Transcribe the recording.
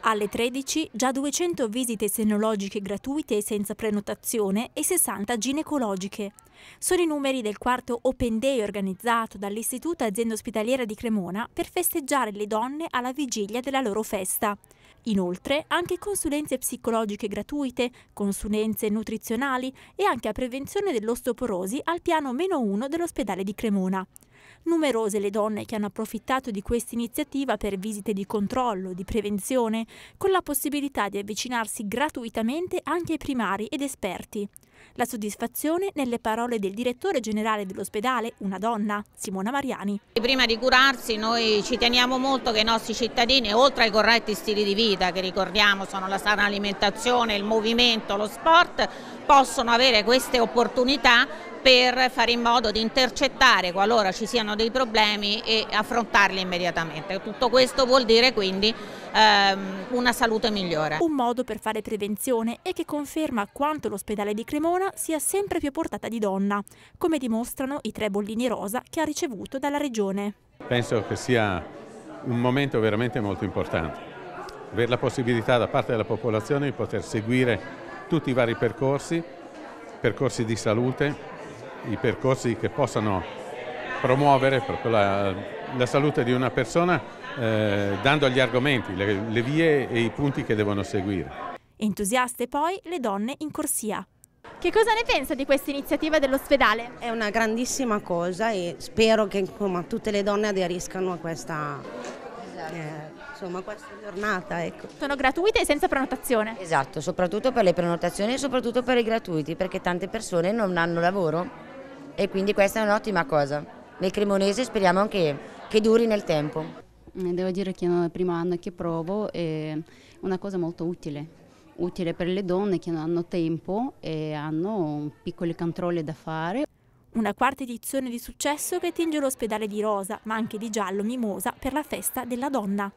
Alle 13 già 200 visite senologiche gratuite e senza prenotazione e 60 ginecologiche. Sono i numeri del quarto Open Day organizzato dall'Istituto Azienda Ospitaliera di Cremona per festeggiare le donne alla vigilia della loro festa. Inoltre anche consulenze psicologiche gratuite, consulenze nutrizionali e anche a prevenzione dell'ostoporosi al piano meno 1 dell'ospedale di Cremona. Numerose le donne che hanno approfittato di questa iniziativa per visite di controllo, di prevenzione, con la possibilità di avvicinarsi gratuitamente anche ai primari ed esperti. La soddisfazione nelle parole del direttore generale dell'ospedale, una donna, Simona Mariani. Prima di curarsi noi ci teniamo molto che i nostri cittadini, oltre ai corretti stili di vita che ricordiamo sono la sana alimentazione, il movimento, lo sport, possono avere queste opportunità per fare in modo di intercettare qualora ci siano dei problemi e affrontarli immediatamente. Tutto questo vuol dire quindi ehm, una salute migliore. Un modo per fare prevenzione e che conferma quanto l'ospedale di Cremona sia sempre più a portata di donna, come dimostrano i tre bollini rosa che ha ricevuto dalla Regione. Penso che sia un momento veramente molto importante, avere la possibilità da parte della popolazione di poter seguire tutti i vari percorsi, percorsi di salute, i percorsi che possano promuovere proprio la, la salute di una persona eh, dando gli argomenti, le, le vie e i punti che devono seguire. Entusiaste poi le donne in corsia. Che cosa ne pensa di questa iniziativa dell'ospedale? È una grandissima cosa e spero che insomma, tutte le donne aderiscano a questa, esatto. eh, insomma, questa giornata. Ecco. Sono gratuite e senza prenotazione? Esatto, soprattutto per le prenotazioni e soprattutto per i gratuiti, perché tante persone non hanno lavoro e quindi questa è un'ottima cosa nel Cremonese speriamo anche che duri nel tempo. Eh, devo dire che è il primo anno che provo, è una cosa molto utile, utile per le donne che non hanno tempo e hanno piccoli controlli da fare. Una quarta edizione di successo che tinge l'ospedale di rosa, ma anche di giallo mimosa per la festa della donna.